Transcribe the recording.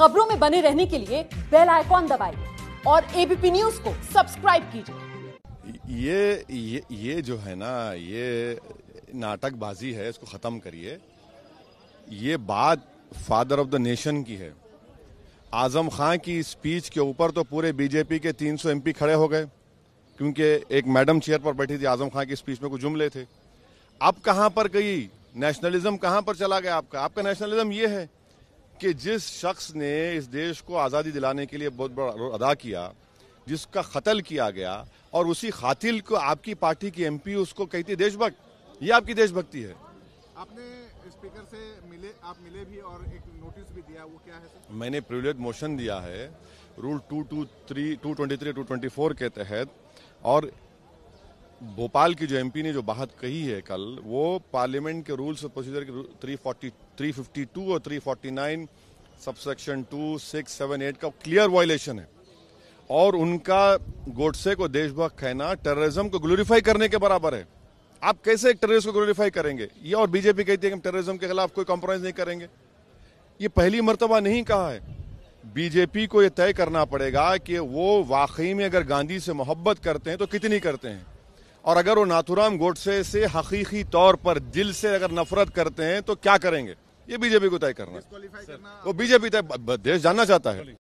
खबरों में बने रहने के लिए बेल आइकॉन दबाइए और एबीपी न्यूज को सब्सक्राइब कीजिए ये ये ये जो है ना ये नाटकबाजी है इसको खत्म करिए ये बात फादर ऑफ द नेशन की है आजम खान की स्पीच के ऊपर तो पूरे बीजेपी के 300 एमपी खड़े हो गए क्योंकि एक मैडम चेयर पर बैठी थी आजम खान की स्पीच में कुछ जुमले थे अब कहां पर गई नेशनलिज्म कहां पर चला गया आपका आपका नेशनलिज्म ये है कि जिस शख्स ने इस देश को आज़ादी दिलाने के लिए बहुत बड़ा रोल अदा किया जिसका कत्ल किया गया और उसी खातिल को आपकी पार्टी की एमपी उसको कहती है देशभक्त ये आपकी देशभक्ति है आपने स्पीकर से मिले आप मिले भी और एक नोटिस भी दिया वो क्या है से? मैंने प्रिविलेज मोशन दिया है rule two two three two twenty three two twenty four के तहत और भोपाल की जो एमपी ने जो बात कही है कल वो पार्लियामेंट के रूल्स और प्रोसीजर के three forty three fifty two और three forty nine subsection two six seven eight का क्लियर वायलेशन है और उनका गोडसे को देशभक्त कहना टेररिज्म को ग्लोरीफाई करने के बराबर है आप कैसे एक टेररिस्ट को ग्लोरीफाई करेंगे ये और बीजेपी कहती है कि हम टेररिज्म के खिलाफ कोई कॉम्प्रोमाइज नहीं करेंगे ये पहली मरतबा नहीं कहा है बीजेपी को यह तय करना पड़ेगा कि वो वाकई में अगर गांधी से मोहब्बत करते हैं तो कितनी करते हैं और अगर वो नाथुराम गोडसे से हकीकी तौर पर दिल से अगर नफरत करते हैं तो क्या करेंगे ये बीजेपी को तय करना, वो बीजेपी तय देश जानना चाहता है